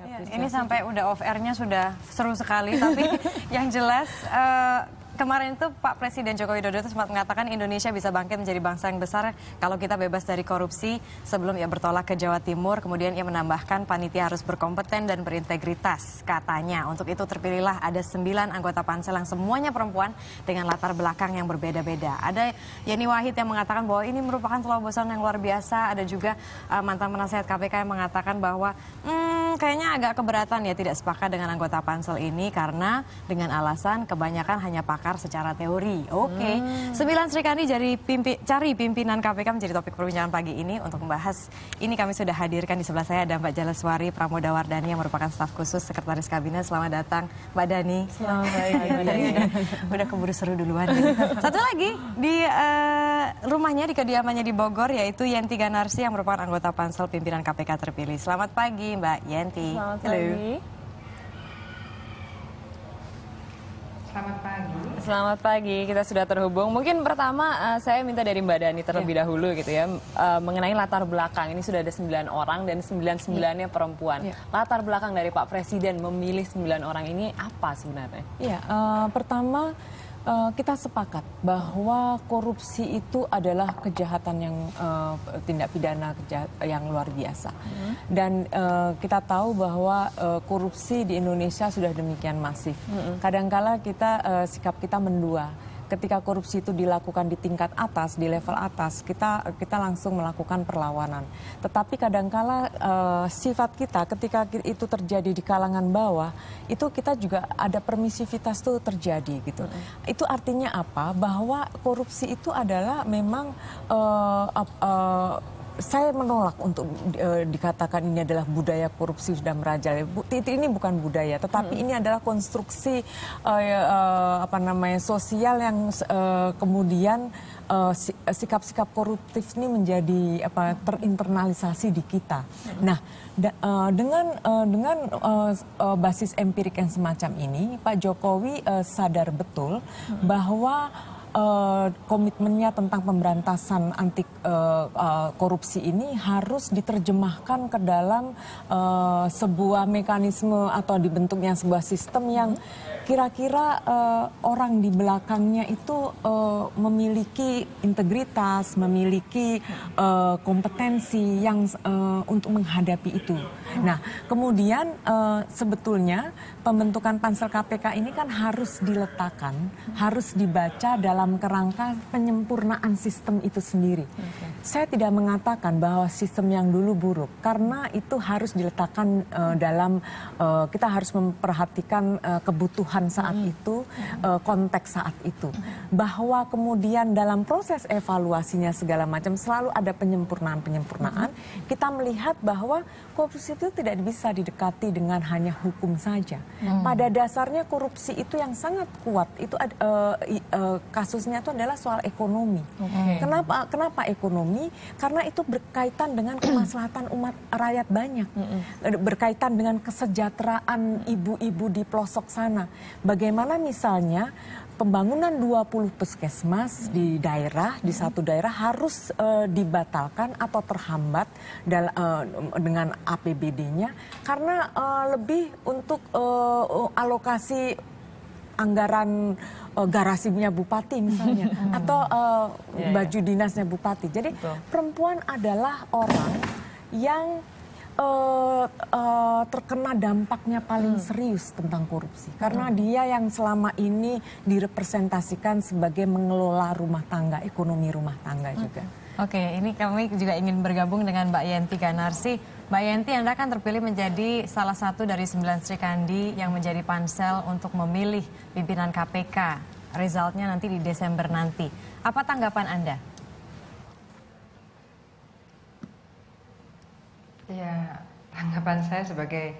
Iya, ini sampai udah off airnya sudah seru sekali, tapi yang jelas uh, kemarin itu Pak Presiden Joko Widodo itu sempat mengatakan Indonesia bisa bangkit menjadi bangsa yang besar kalau kita bebas dari korupsi sebelum ia bertolak ke Jawa Timur. Kemudian ia menambahkan panitia harus berkompeten dan berintegritas katanya. Untuk itu terpilihlah ada sembilan anggota pansel yang semuanya perempuan dengan latar belakang yang berbeda-beda. Ada Yeni Wahid yang mengatakan bahwa ini merupakan terobosan yang luar biasa. Ada juga uh, mantan penasehat KPK yang mengatakan bahwa hmm, kayaknya agak keberatan ya tidak sepakat dengan anggota pansel ini karena dengan alasan kebanyakan hanya pakai pakar secara teori. Oke, okay. hmm. sembilan serikandi jadi pimpi, cari pimpinan KPK menjadi topik perbincangan pagi ini untuk membahas ini kami sudah hadirkan di sebelah saya ada Mbak Jaleswari Pramodawardani yang merupakan staf khusus sekretaris kabinet. Selamat datang Mbak Dani. Selamat iya, datang. Udah keburu seru duluan. Satu lagi di uh, rumahnya di kediamannya di Bogor yaitu Yenti Ganarsi yang merupakan anggota pansel pimpinan KPK terpilih. Selamat pagi Mbak Yenti. Selamat pagi. Selamat pagi. Selamat pagi, kita sudah terhubung. Mungkin pertama uh, saya minta dari Mbak Dani terlebih yeah. dahulu gitu ya, uh, mengenai latar belakang. Ini sudah ada 9 orang dan 99 sembilannya iya. perempuan. Yeah. Latar belakang dari Pak Presiden memilih 9 orang ini apa sebenarnya? Iya, uh, pertama uh, kita sepakat bahwa korupsi itu adalah kejahatan yang uh, tindak pidana kejahat, yang luar biasa. Hmm. Dan uh, kita tahu bahwa uh, korupsi di Indonesia sudah demikian masif. Hmm. Kadangkala kita uh, sikap kita mendua ketika korupsi itu dilakukan di tingkat atas, di level atas, kita kita langsung melakukan perlawanan. Tetapi kadangkala uh, sifat kita ketika itu terjadi di kalangan bawah, itu kita juga ada permisivitas tuh terjadi gitu. Hmm. Itu artinya apa? Bahwa korupsi itu adalah memang uh, uh, saya menolak untuk e, dikatakan ini adalah budaya korupsi sudah merajalela. Ini bukan budaya, tetapi hmm. ini adalah konstruksi e, e, apa namanya sosial yang e, kemudian sikap-sikap koruptif ini menjadi apa terinternalisasi di kita. Hmm. Nah, da, e, dengan e, dengan e, basis empirik yang semacam ini, Pak Jokowi e, sadar betul hmm. bahwa uh, komitmennya tentang pemberantasan anti uh, uh, korupsi ini harus diterjemahkan ke dalam uh, sebuah mekanisme atau dibentuknya sebuah sistem yang Kira-kira uh, orang di belakangnya itu uh, memiliki integritas, memiliki uh, kompetensi yang uh, untuk menghadapi itu. Nah, kemudian uh, sebetulnya pembentukan pansel KPK ini kan harus diletakkan, harus dibaca dalam kerangka penyempurnaan sistem itu sendiri. Saya tidak mengatakan bahwa sistem yang dulu buruk, karena itu harus diletakkan uh, dalam uh, kita harus memperhatikan uh, kebutuhan kebutuhan saat hmm. itu, uh, konteks saat itu. Bahwa kemudian dalam proses evaluasinya segala macam selalu ada penyempurnaan-penyempurnaan. Hmm. Kita melihat bahwa korupsi itu tidak bisa didekati dengan hanya hukum saja. Hmm. Pada dasarnya korupsi itu yang sangat kuat itu uh, uh, kasusnya itu adalah soal ekonomi. Okay. Kenapa kenapa ekonomi? Karena itu berkaitan dengan kemaslahatan umat rakyat banyak. Berkaitan dengan kesejahteraan ibu-ibu di pelosok sana. Bagaimana misalnya pembangunan 20 puskesmas hmm. di daerah di mm-hmm. satu daerah harus uh, dibatalkan atau terhambat dal, uh, dengan APBD-nya karena uh, lebih untuk uh, alokasi anggaran uh, garasinya bupati misalnya mm-hmm. atau uh, baju dinasnya bupati. Jadi Betul. perempuan adalah orang yang uh, uh, terkena dampaknya paling hmm. serius tentang korupsi karena hmm. dia yang selama ini direpresentasikan sebagai mengelola rumah tangga ekonomi rumah tangga hmm. juga. Oke, ini kami juga ingin bergabung dengan Mbak Yenti Ganarsi. Mbak Yenti, Anda akan terpilih menjadi salah satu dari sembilan Sri Kandi yang menjadi pansel untuk memilih pimpinan KPK. Resultnya nanti di Desember nanti. Apa tanggapan Anda? Ya, tanggapan saya sebagai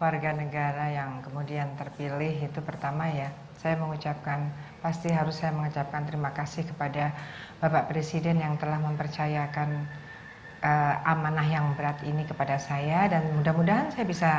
warga negara yang kemudian terpilih itu pertama ya, saya mengucapkan pasti harus saya mengucapkan terima kasih kepada Bapak Presiden yang telah mempercayakan uh, amanah yang berat ini kepada saya dan mudah-mudahan saya bisa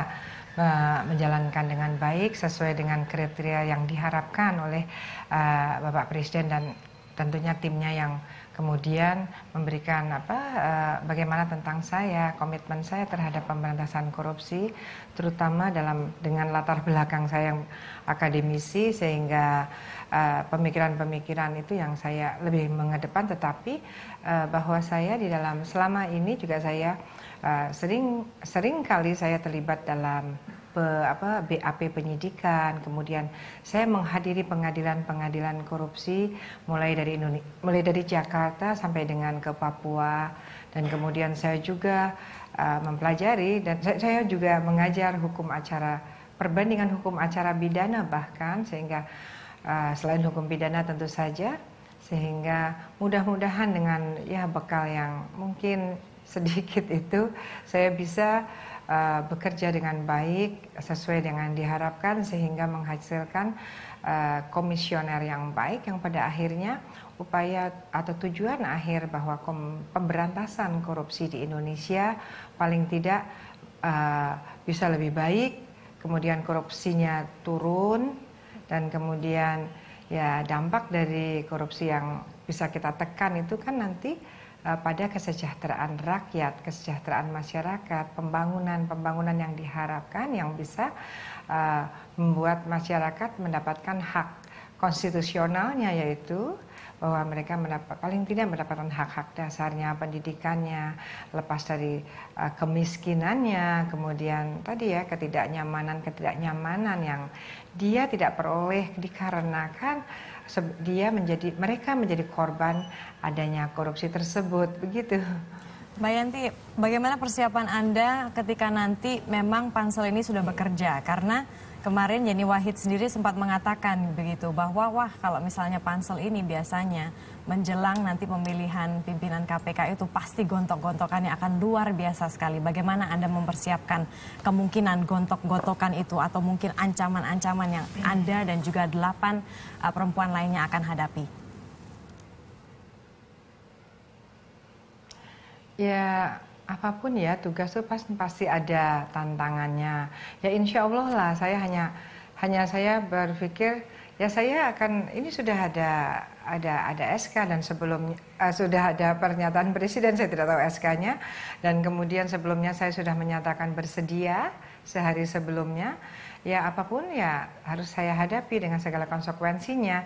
menjalankan dengan baik sesuai dengan kriteria yang diharapkan oleh uh, Bapak Presiden dan tentunya timnya yang kemudian memberikan apa eh, bagaimana tentang saya, komitmen saya terhadap pemberantasan korupsi, terutama dalam dengan latar belakang saya yang akademisi sehingga eh, pemikiran-pemikiran uh, itu yang saya lebih mengedepan, tetapi uh, bahwa saya di dalam selama ini juga saya uh, sering sering kali saya terlibat dalam pe, apa, BAP penyidikan, kemudian saya menghadiri pengadilan-pengadilan korupsi mulai dari Indonesia, mulai dari Jakarta sampai dengan ke Papua dan kemudian saya juga uh, mempelajari dan saya, saya juga mengajar hukum acara perbandingan hukum acara pidana bahkan sehingga uh, selain hukum pidana tentu saja sehingga mudah-mudahan dengan ya bekal yang mungkin sedikit itu saya bisa Eh, bekerja dengan baik sesuai dengan diharapkan sehingga menghasilkan eh, komisioner yang baik yang pada akhirnya upaya atau tujuan akhir bahwa pemberantasan korupsi di Indonesia paling tidak eh, bisa lebih baik, kemudian korupsinya turun dan kemudian ya dampak dari korupsi yang bisa kita tekan itu kan nanti Eh, pada kesejahteraan rakyat, kesejahteraan masyarakat, pembangunan-pembangunan yang diharapkan yang bisa eh, membuat masyarakat mendapatkan hak konstitusionalnya yaitu bahwa mereka mendapat paling tidak mendapatkan hak-hak dasarnya, pendidikannya, lepas dari uh, kemiskinannya, kemudian tadi ya ketidaknyamanan, ketidaknyamanan yang dia tidak peroleh dikarenakan dia menjadi mereka menjadi korban adanya korupsi tersebut begitu. Mbak Yanti, bagaimana persiapan Anda ketika nanti memang pansel ini sudah bekerja? Karena Kemarin Yeni Wahid sendiri sempat mengatakan begitu bahwa wah kalau misalnya pansel ini biasanya menjelang nanti pemilihan pimpinan KPK itu pasti gontok-gontokannya akan luar biasa sekali. Bagaimana Anda mempersiapkan kemungkinan gontok-gontokan itu atau mungkin ancaman-ancaman yang hmm. Anda dan juga delapan uh, perempuan lainnya akan hadapi? Ya, apapun ya tugas itu pasti, pasti ada tantangannya. Ya insya Allah lah saya hanya hanya saya berpikir ya saya akan ini sudah ada ada ada SK dan sebelum uh, sudah ada pernyataan presiden saya tidak tahu SK-nya dan kemudian sebelumnya saya sudah menyatakan bersedia sehari sebelumnya ya apapun ya harus saya hadapi dengan segala konsekuensinya.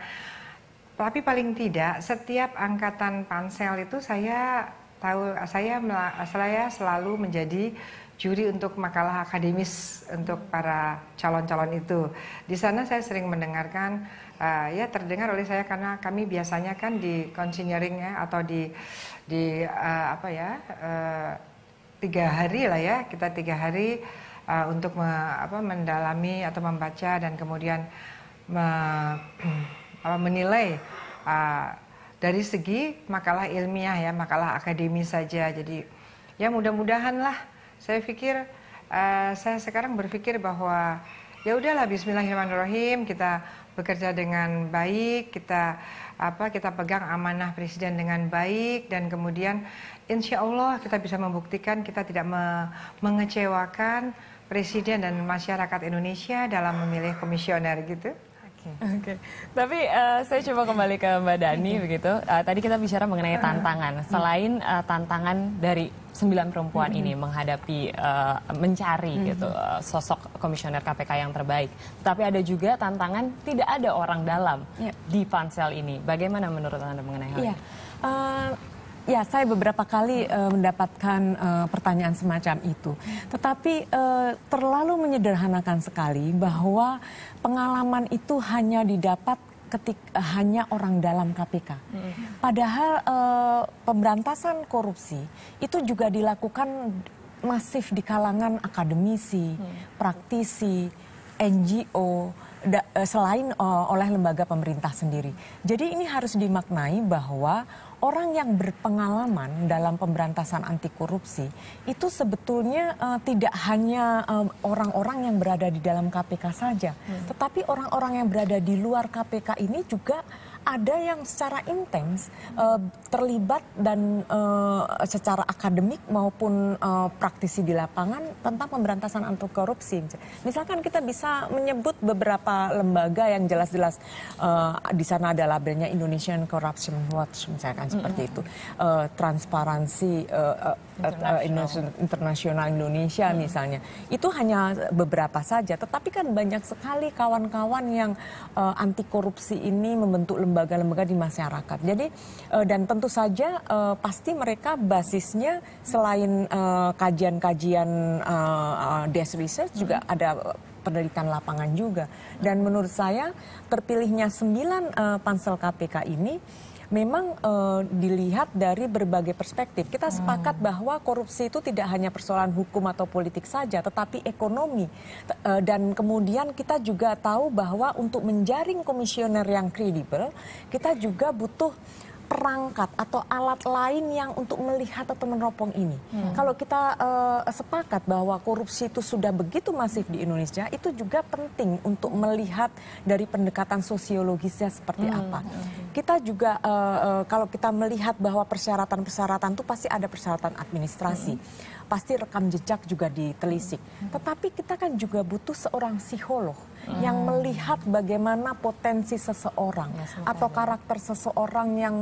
Tapi paling tidak setiap angkatan pansel itu saya tahu saya saya selalu menjadi juri untuk makalah akademis untuk para calon-calon itu. Di sana saya sering mendengarkan uh, ya terdengar oleh saya karena kami biasanya kan di konsinyering ya atau di di uh, apa ya uh, tiga hari lah ya kita tiga hari uh, untuk me, apa, mendalami atau membaca dan kemudian me, apa, menilai uh, dari segi makalah ilmiah ya, makalah akademis saja. Jadi ya mudah-mudahan lah. Saya pikir uh, saya sekarang berpikir bahwa ya udahlah Bismillahirrahmanirrahim kita bekerja dengan baik, kita apa kita pegang amanah presiden dengan baik dan kemudian insya Allah kita bisa membuktikan kita tidak me mengecewakan presiden dan masyarakat Indonesia dalam memilih komisioner gitu. Oke, okay. tapi uh, saya coba kembali ke Mbak Dani okay. begitu. Uh, tadi kita bicara mengenai ah. tantangan. Hmm. Selain uh, tantangan dari sembilan perempuan mm -hmm. ini menghadapi uh, mencari mm -hmm. gitu uh, sosok komisioner KPK yang terbaik, tapi ada juga tantangan tidak ada orang dalam yeah. di pansel ini. Bagaimana menurut anda mengenai hal yeah. ini? Uh, Ya, saya beberapa kali uh, mendapatkan uh, pertanyaan semacam itu. Tetapi uh, terlalu menyederhanakan sekali bahwa pengalaman itu hanya didapat ketik uh, hanya orang dalam KPK. Padahal uh, pemberantasan korupsi itu juga dilakukan masif di kalangan akademisi, praktisi, NGO, da, selain uh, oleh lembaga pemerintah sendiri. Jadi ini harus dimaknai bahwa orang yang berpengalaman dalam pemberantasan anti korupsi itu sebetulnya uh, tidak hanya eh, orang-orang uh, yang berada di dalam KPK saja, hmm. tetapi orang-orang yang berada di luar KPK ini juga ada yang secara intens uh, terlibat dan uh, secara akademik maupun uh, praktisi di lapangan tentang pemberantasan anti korupsi. Misalkan kita bisa menyebut beberapa lembaga yang jelas-jelas uh, di sana ada labelnya Indonesian Corruption Watch misalkan seperti itu, uh, transparansi uh, uh, internasional. Uh, Indonesia hmm misalnya. Itu hanya beberapa saja, tetapi kan banyak sekali kawan-kawan yang uh, anti korupsi ini membentuk lembaga lembaga-lembaga di masyarakat. Jadi uh, dan tentu saja uh, pasti mereka basisnya selain eh, kajian-kajian uh, uh, uh, desk research juga mm-hmm. ada penelitian lapangan juga. Dan menurut saya terpilihnya sembilan uh, pansel KPK ini memang uh, dilihat dari berbagai perspektif. Kita sepakat hmm. bahwa korupsi itu tidak hanya persoalan hukum atau politik saja, tetapi ekonomi. Uh, dan kemudian kita juga tahu bahwa untuk menjaring komisioner yang kredibel, kita juga butuh perangkat atau alat lain yang untuk melihat atau meneropong ini. Hmm. Kalau kita uh, sepakat bahwa korupsi itu sudah begitu masif di Indonesia, itu juga penting untuk melihat dari pendekatan sosiologisnya seperti hmm. apa kita juga uh, uh, kalau kita melihat bahwa persyaratan-persyaratan itu pasti ada persyaratan administrasi. Hmm pasti rekam jejak juga ditelisik. Mm-hmm. Tetapi kita kan juga butuh seorang psikolog hmm. yang melihat bagaimana potensi seseorang iya, ya, atau karakter seseorang yang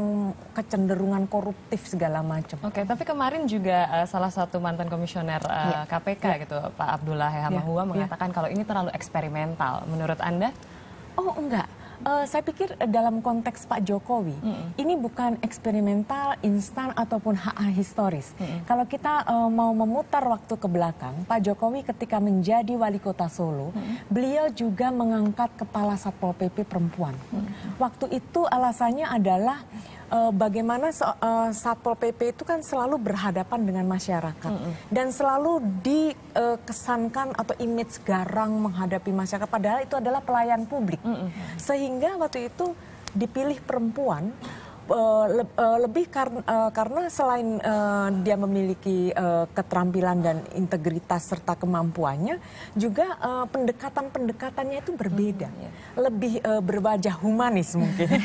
kecenderungan koruptif segala macam. Oke, tapi kemarin juga uh, salah satu mantan komisioner uh, ya. KPK ya. gitu, Pak Abdullah Hamahua ya. Iya. mengatakan ya. kalau ini terlalu eksperimental. Menurut Anda? Oh, enggak Uh, saya pikir eh, dalam konteks Pak Jokowi, mm -hmm. ini bukan eksperimental, instan ataupun hak -ha historis. Mm -hmm. Kalau kita uh, mau memutar waktu ke belakang, Pak Jokowi ketika menjadi wali kota Solo, mm -hmm. beliau juga mengangkat kepala Satpol PP perempuan. Mm -hmm. Waktu itu alasannya adalah uh, bagaimana uh, Satpol PP itu kan selalu berhadapan dengan masyarakat mm -hmm. dan selalu dikesankan uh, atau image garang menghadapi masyarakat padahal itu adalah pelayan publik. Mm -hmm. Sehingga waktu itu dipilih perempuan Eh, eh, lebih karena, uh, karena selain uh, dia memiliki uh, keterampilan dan integritas serta kemampuannya, juga uh, pendekatan-pendekatannya itu berbeda, hmm, yeah. lebih uh, berwajah humanis mungkin.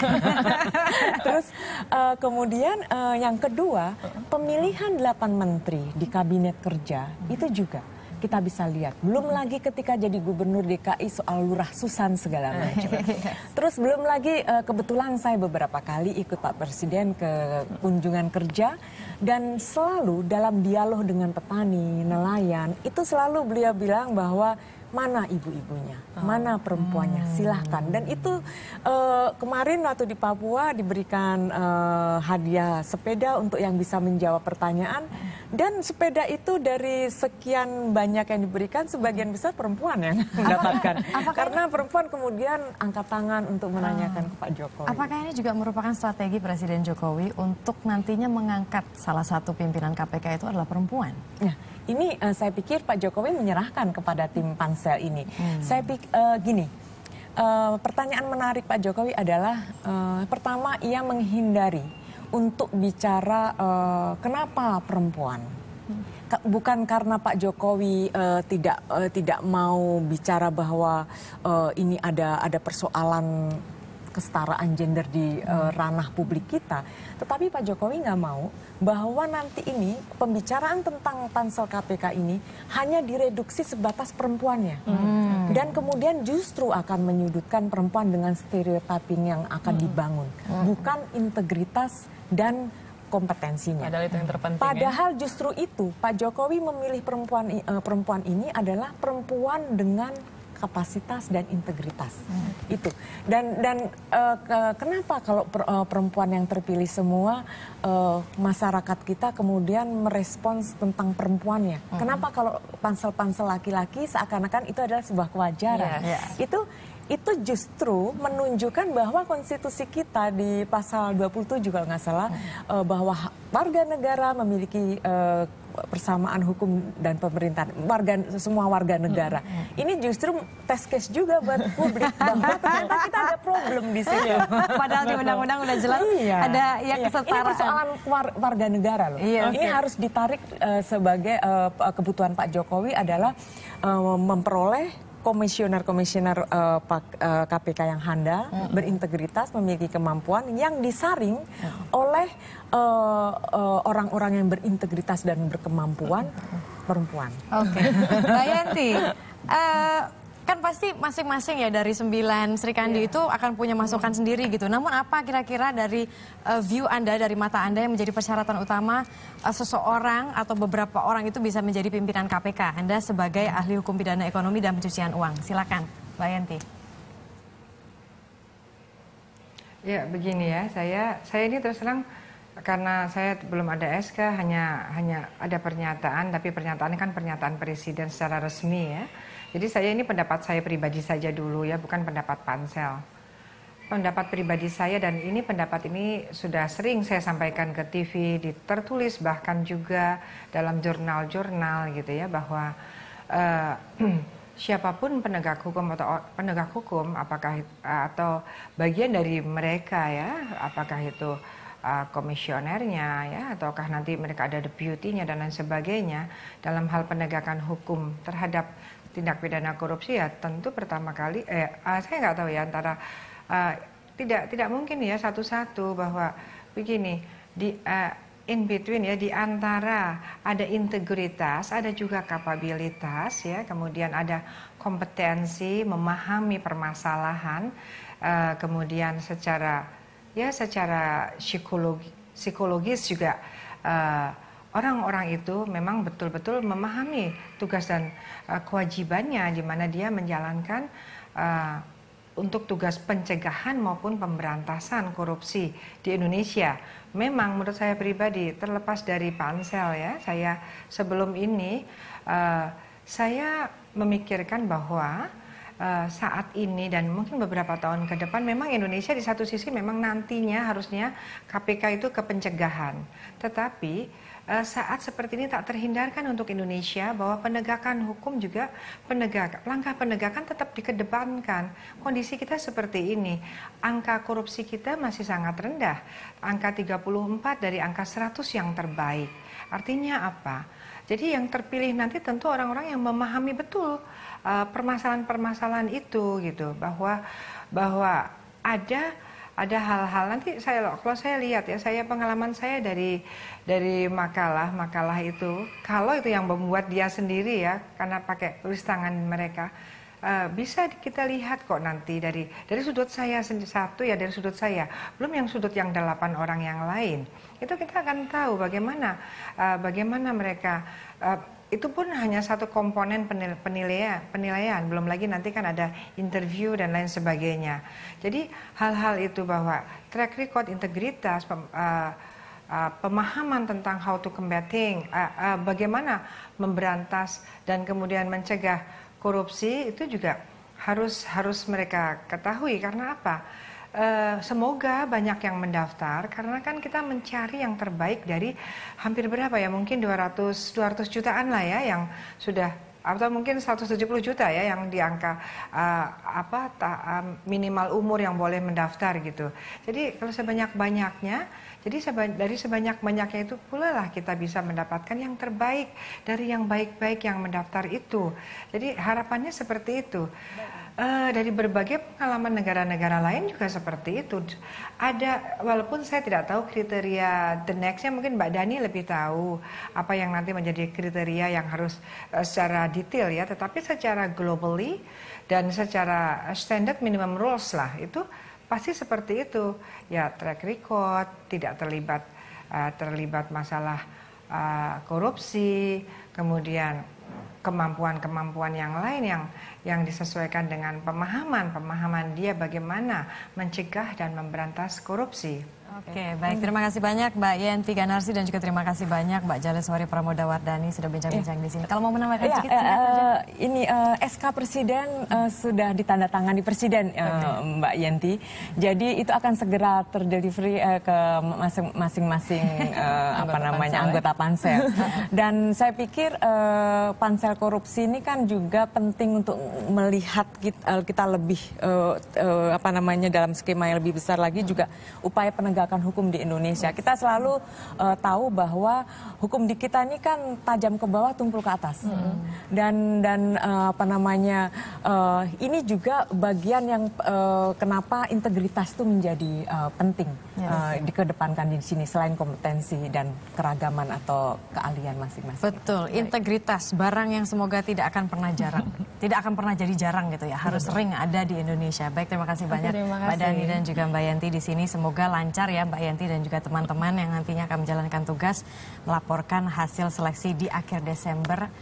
Terus uh, kemudian uh, yang kedua, pemilihan delapan menteri di kabinet kerja hmm. itu juga kita bisa lihat. Belum lagi ketika jadi gubernur DKI soal lurah susan segala macam. Terus belum lagi eh, kebetulan saya beberapa kali ikut Pak Presiden ke kunjungan kerja dan selalu dalam dialog dengan petani, nelayan, itu selalu beliau bilang bahwa mana ibu-ibunya, oh. mana perempuannya, hmm. silahkan. Dan itu uh, kemarin waktu di Papua diberikan uh, hadiah sepeda untuk yang bisa menjawab pertanyaan. Hmm. Dan sepeda itu dari sekian banyak yang diberikan, sebagian hmm. besar perempuan yang mendapatkan. Apakah, Karena perempuan kemudian angkat tangan untuk oh. menanyakan uh, ke Pak Jokowi. Apakah ini juga merupakan strategi Presiden Jokowi untuk nantinya mengangkat salah satu pimpinan KPK itu adalah perempuan? Ya. Ini uh, saya pikir Pak Jokowi menyerahkan kepada tim pansel ini. Hmm. Saya pikir uh, eh, gini, uh, pertanyaan menarik Pak Jokowi adalah uh, pertama ia menghindari untuk bicara uh, kenapa perempuan bukan karena Pak Jokowi uh, tidak uh, tidak mau bicara bahwa uh, ini ada ada persoalan kesetaraan gender di uh, ranah publik kita. Tetapi Pak Jokowi nggak mau bahwa nanti ini pembicaraan tentang pansel KPK ini hanya direduksi sebatas perempuannya. Hmm. Dan kemudian justru akan menyudutkan perempuan dengan stereotyping yang akan hmm. dibangun. Hmm. Bukan integritas dan kompetensinya. Padahal itu yang terpenting. Ya. Padahal ya? justru itu Pak Jokowi memilih perempuan uh, perempuan ini adalah perempuan dengan kapasitas dan integritas hmm. itu dan dan uh, kenapa kalau per, uh, perempuan yang terpilih semua uh, masyarakat kita kemudian merespons tentang perempuannya hmm. kenapa kalau pansel-pansel laki-laki seakan-akan itu adalah sebuah kewajaran yes. itu itu justru menunjukkan bahwa konstitusi kita di pasal 27 kalau nggak salah hmm. bahwa warga negara memiliki eh, persamaan hukum dan pemerintahan warga semua warga negara. Hmm. Ini justru test case juga buat publik bahwa ternyata kita ada problem di sini. Iya. Padahal di undang-undang udah jelas iya. ada yang iya. kesetaraan. Ini persoalan war, warga negara loh. Iya, ini okay. harus ditarik uh, sebagai uh, kebutuhan Pak Jokowi adalah uh, memperoleh komisioner-komisioner uh, eh, uh, eh, KPK yang handal, mm -hmm. berintegritas, memiliki kemampuan yang disaring mm -hmm. oleh eh, orang-orang uh, uh, yang berintegritas dan berkemampuan mm -hmm. perempuan. Oke, okay. Mbak Yanti, uh, kan pasti masing-masing ya dari sembilan Sri Kandi yeah. itu akan punya hmm. masukan mm. sendiri gitu. Namun apa kira-kira dari uh, view Anda, dari mata Anda yang menjadi persyaratan utama uh, seseorang atau beberapa orang itu bisa menjadi pimpinan KPK? Anda sebagai hmm. ahli hukum pidana ekonomi dan pencucian uang. Silakan, Mbak Yanti. Ya begini ya, saya saya ini terus terang karena saya belum ada SK hanya hanya ada pernyataan tapi pernyataan kan pernyataan presiden secara resmi ya jadi saya ini pendapat saya pribadi saja dulu ya, bukan pendapat pansel. Pendapat pribadi saya dan ini pendapat ini sudah sering saya sampaikan ke TV, ditertulis bahkan juga dalam jurnal-jurnal gitu ya bahwa uh, siapapun penegak hukum atau penegak hukum apakah atau bagian dari mereka ya apakah itu eh, komisionernya ya ataukah nanti mereka ada deputinya dan lain sebagainya dalam hal penegakan hukum terhadap tindak pidana korupsi ya tentu pertama kali eh ah, saya nggak tahu ya antara uh, tidak tidak mungkin ya satu-satu bahwa begini di uh, in between ya di antara ada integritas, ada juga kapabilitas ya, kemudian ada kompetensi memahami permasalahan, uh, kemudian secara ya secara psikologi, psikologis juga uh, orang-orang itu memang betul-betul memahami tugas dan uh, kewajibannya di mana dia menjalankan uh, untuk tugas pencegahan maupun pemberantasan korupsi di Indonesia. Memang menurut saya pribadi terlepas dari pansel ya, saya sebelum ini uh, saya memikirkan bahwa uh, saat ini dan mungkin beberapa tahun ke depan memang Indonesia di satu sisi memang nantinya harusnya KPK itu ke pencegahan. Tetapi Eh, saat seperti ini tak terhindarkan untuk Indonesia bahwa penegakan hukum juga penegak langkah penegakan tetap dikedepankan. Kondisi kita seperti ini, angka korupsi kita masih sangat rendah, angka 34 dari angka 100 yang terbaik. Artinya apa? Jadi yang terpilih nanti tentu orang-orang yang memahami betul eh, permasalahan-permasalahan uh, itu gitu bahwa bahwa ada ada hal-hal nanti saya loh kalau saya lihat ya saya pengalaman saya dari dari makalah makalah itu kalau itu yang membuat dia sendiri ya karena pakai tulis tangan mereka Eh, bisa kita lihat kok nanti dari dari sudut saya satu ya dari sudut saya belum yang sudut yang delapan orang yang lain itu kita akan tahu bagaimana uh, bagaimana mereka uh, itu pun hanya satu komponen penilaian, penilaian, belum lagi nanti kan ada interview dan lain sebagainya. Jadi hal-hal itu bahwa track record, integritas, pem, uh, uh, pemahaman tentang how to combating, uh, uh, bagaimana memberantas dan kemudian mencegah korupsi itu juga harus harus mereka ketahui karena apa? E, semoga banyak yang mendaftar karena kan kita mencari yang terbaik dari hampir berapa ya mungkin 200 200 jutaan lah ya yang sudah atau mungkin 170 juta ya yang di angka uh, apa ta, uh, minimal umur yang boleh mendaftar gitu. Jadi kalau sebanyak-banyaknya jadi sebanyak, dari sebanyak-banyaknya itu pula lah kita bisa mendapatkan yang terbaik dari yang baik-baik yang mendaftar itu. Jadi harapannya seperti itu. Uh, dari berbagai pengalaman negara-negara lain juga seperti itu. Ada walaupun saya tidak tahu kriteria the nextnya mungkin Mbak Dani lebih tahu apa yang nanti menjadi kriteria yang harus uh, secara detail ya. Tetapi secara globally dan secara standard minimum rules lah itu pasti seperti itu ya track record tidak terlibat uh, terlibat masalah uh, korupsi kemudian kemampuan-kemampuan yang lain yang yang disesuaikan dengan pemahaman pemahaman dia bagaimana mencegah dan memberantas korupsi Oke, baik. Terima kasih banyak Mbak Yenti Ganarsi dan juga terima kasih banyak Mbak Jaleswari Pramodawardani sudah bincang-bincang iya. di sini. Kalau mau menambahkan iya, sedikit, uh, uh, Ini uh, eh, SK Presiden uh, sudah ditandatangani Presiden uh, Mbak Yenti. Jadi itu akan segera terdelivery uh, ke masing-masing uh, apa namanya pansel, ya. anggota pansel. dan saya pikir uh, pansel korupsi ini kan juga penting untuk melihat kita, uh, kita lebih uh, uh, apa namanya dalam skema yang lebih besar lagi juga upaya penegakan penegakan hukum di Indonesia. Kita selalu uh, tahu bahwa hukum di kita ini kan tajam ke bawah, tumpul ke atas. Hmm. Dan dan uh, apa namanya uh, ini juga bagian yang uh, kenapa integritas itu menjadi uh, penting yes. Ya. uh, dikedepankan di sini selain kompetensi dan keragaman atau keahlian masing-masing. Betul, integritas barang yang semoga tidak akan pernah jarang, tidak akan pernah jadi jarang gitu ya. Harus sering ada di Indonesia. Baik, terima kasih banyak Pak Mbak Dani dan juga Mbak Yanti di sini. Semoga lancar benar ya Mbak Yanti dan juga teman-teman yang nantinya akan menjalankan tugas melaporkan hasil seleksi di akhir Desember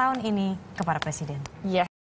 tahun ini kepada Presiden. Yes. Iya,